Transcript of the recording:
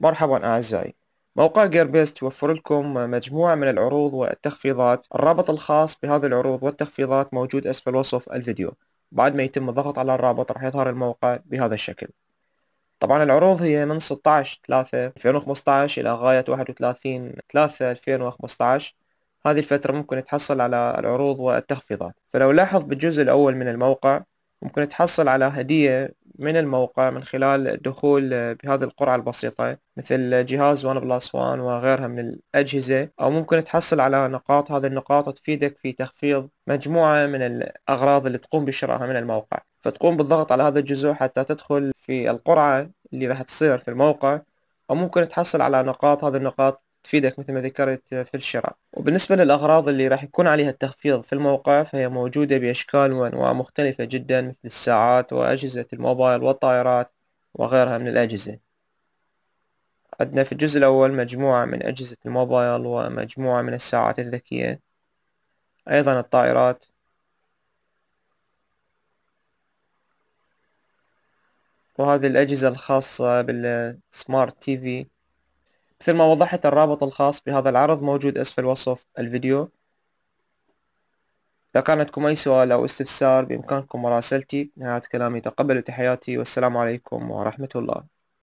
مرحبا أعزائي موقع جيربيست يوفر لكم مجموعة من العروض والتخفيضات الرابط الخاص بهذه العروض والتخفيضات موجود أسفل وصف الفيديو بعد ما يتم الضغط على الرابط راح يظهر الموقع بهذا الشكل طبعا العروض هي من 16 3 2015 إلى غاية 31 3 2015 هذه الفترة ممكن تحصل على العروض والتخفيضات فلو لاحظ بالجزء الأول من الموقع ممكن تحصل على هدية من الموقع من خلال الدخول بهذه القرعة البسيطة مثل جهاز ون بلس وان وغيرها من الأجهزة أو ممكن تحصل على نقاط هذه النقاط تفيدك في تخفيض مجموعة من الأغراض اللي تقوم بشرائها من الموقع فتقوم بالضغط على هذا الجزء حتى تدخل في القرعة اللي راح تصير في الموقع أو ممكن تحصل على نقاط هذه النقاط تفيدك مثل ما ذكرت في الشراء وبالنسبة للأغراض اللي راح يكون عليها التخفيض في الموقع فهي موجودة بأشكال وأنواع مختلفة جدا مثل الساعات وأجهزة الموبايل والطائرات وغيرها من الأجهزة عندنا في الجزء الأول مجموعة من أجهزة الموبايل ومجموعة من الساعات الذكية أيضا الطائرات وهذه الأجهزة الخاصة بالسمارت تي في مثل ما وضحت الرابط الخاص بهذا العرض موجود أسفل وصف الفيديو إذا كان عندكم أي سؤال أو استفسار بإمكانكم مراسلتي نهاية كلامي تقبلوا تحياتي والسلام عليكم ورحمة الله